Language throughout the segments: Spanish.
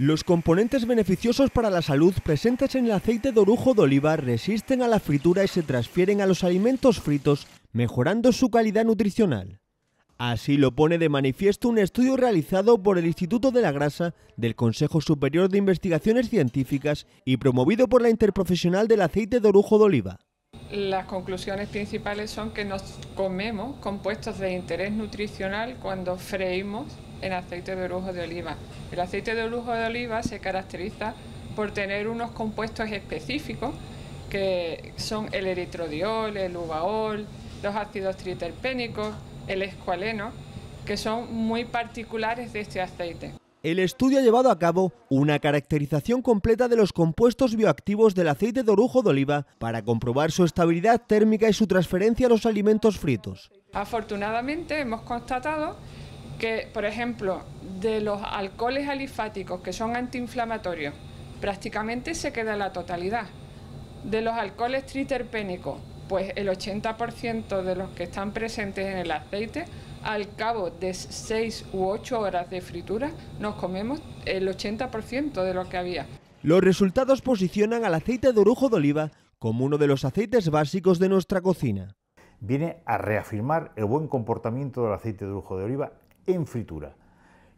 Los componentes beneficiosos para la salud presentes en el aceite de orujo de oliva resisten a la fritura y se transfieren a los alimentos fritos, mejorando su calidad nutricional. Así lo pone de manifiesto un estudio realizado por el Instituto de la Grasa del Consejo Superior de Investigaciones Científicas y promovido por la Interprofesional del Aceite de Orujo de Oliva. Las conclusiones principales son que nos comemos compuestos de interés nutricional cuando freímos en aceite de orujo de oliva. El aceite de orujo de oliva se caracteriza por tener unos compuestos específicos que son el eritrodiol, el uvaol, los ácidos triterpénicos, el escualeno, que son muy particulares de este aceite. El estudio ha llevado a cabo una caracterización completa de los compuestos bioactivos del aceite de orujo de oliva para comprobar su estabilidad térmica y su transferencia a los alimentos fritos. Afortunadamente hemos constatado que, por ejemplo, de los alcoholes alifáticos que son antiinflamatorios, prácticamente se queda la totalidad. De los alcoholes triterpénicos, pues el 80% de los que están presentes en el aceite, al cabo de 6 u 8 horas de fritura, nos comemos el 80% de lo que había. Los resultados posicionan al aceite de orujo de oliva como uno de los aceites básicos de nuestra cocina. Viene a reafirmar el buen comportamiento del aceite de orujo de oliva en fritura,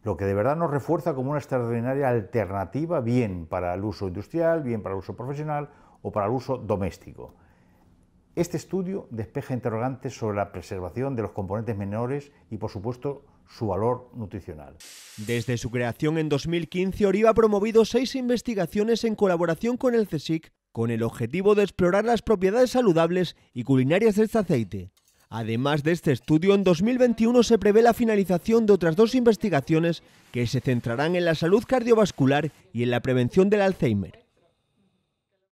lo que de verdad nos refuerza como una extraordinaria alternativa bien para el uso industrial, bien para el uso profesional o para el uso doméstico. Este estudio despeja interrogantes sobre la preservación de los componentes menores y, por supuesto, su valor nutricional. Desde su creación en 2015, Oriva ha promovido seis investigaciones en colaboración con el CSIC con el objetivo de explorar las propiedades saludables y culinarias de este aceite. Además de este estudio, en 2021 se prevé la finalización de otras dos investigaciones que se centrarán en la salud cardiovascular y en la prevención del Alzheimer.